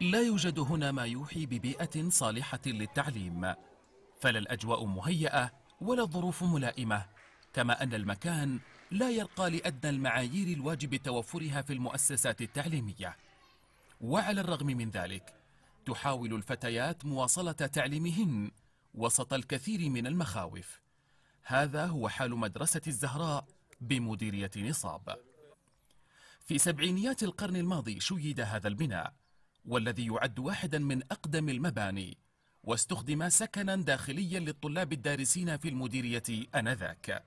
لا يوجد هنا ما يوحي ببيئة صالحة للتعليم فلا الأجواء مهيئة ولا الظروف ملائمة كما أن المكان لا يرقى لأدنى المعايير الواجب توفرها في المؤسسات التعليمية وعلى الرغم من ذلك تحاول الفتيات مواصلة تعليمهن وسط الكثير من المخاوف هذا هو حال مدرسة الزهراء بمديرية نصاب في سبعينيات القرن الماضي شيد هذا البناء والذي يعد واحدا من أقدم المباني واستخدم سكنا داخليا للطلاب الدارسين في المديرية أنذاك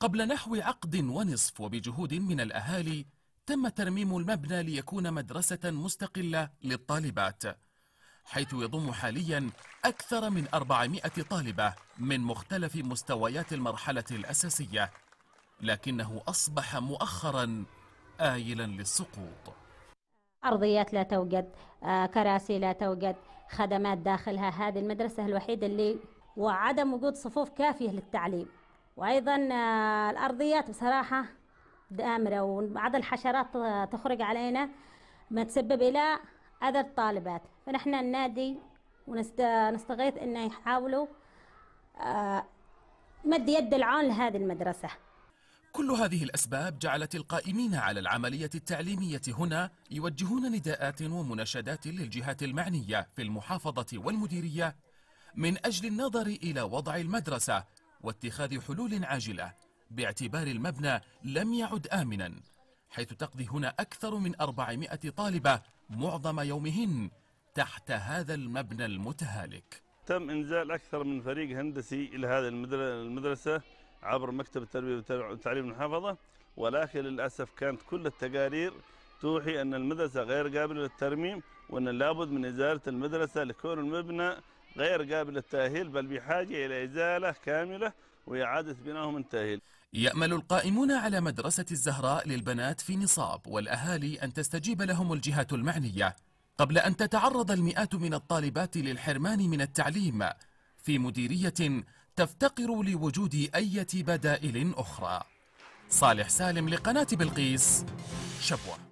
قبل نحو عقد ونصف وبجهود من الأهالي تم ترميم المبنى ليكون مدرسة مستقلة للطالبات حيث يضم حاليا أكثر من 400 طالبة من مختلف مستويات المرحلة الأساسية لكنه أصبح مؤخرا آيلا للسقوط أرضيات لا توجد آه، كراسي لا توجد خدمات داخلها هذه المدرسة الوحيدة اللي وعدم وجود صفوف كافية للتعليم وأيضا آه، الأرضيات بصراحة دامرة وبعض الحشرات تخرج علينا ما تسبب إلى أذى الطالبات فنحن النادي ونستغيث أن يحاولوا آه، مد يد العون لهذه المدرسة كل هذه الأسباب جعلت القائمين على العملية التعليمية هنا يوجهون نداءات ومناشدات للجهات المعنية في المحافظة والمديرية من أجل النظر إلى وضع المدرسة واتخاذ حلول عاجلة باعتبار المبنى لم يعد آمنا حيث تقضي هنا أكثر من 400 طالبة معظم يومهن تحت هذا المبنى المتهالك تم إنزال أكثر من فريق هندسي إلى هذه المدرسة عبر مكتب التربية والتعليم المحافظة ولكن للأسف كانت كل التقارير توحي أن المدرسة غير قابلة للترميم وأن لابد من إزالة المدرسة لكون المبنى غير قابل للتأهيل بل بحاجة إلى إزالة كاملة وإعادة بناءه من تأهيل يأمل القائمون على مدرسة الزهراء للبنات في نصاب والأهالي أن تستجيب لهم الجهات المعنية قبل أن تتعرض المئات من الطالبات للحرمان من التعليم في مديرية تفتقر لوجود أي بدائل أخرى صالح سالم لقناة بلقيس شبوه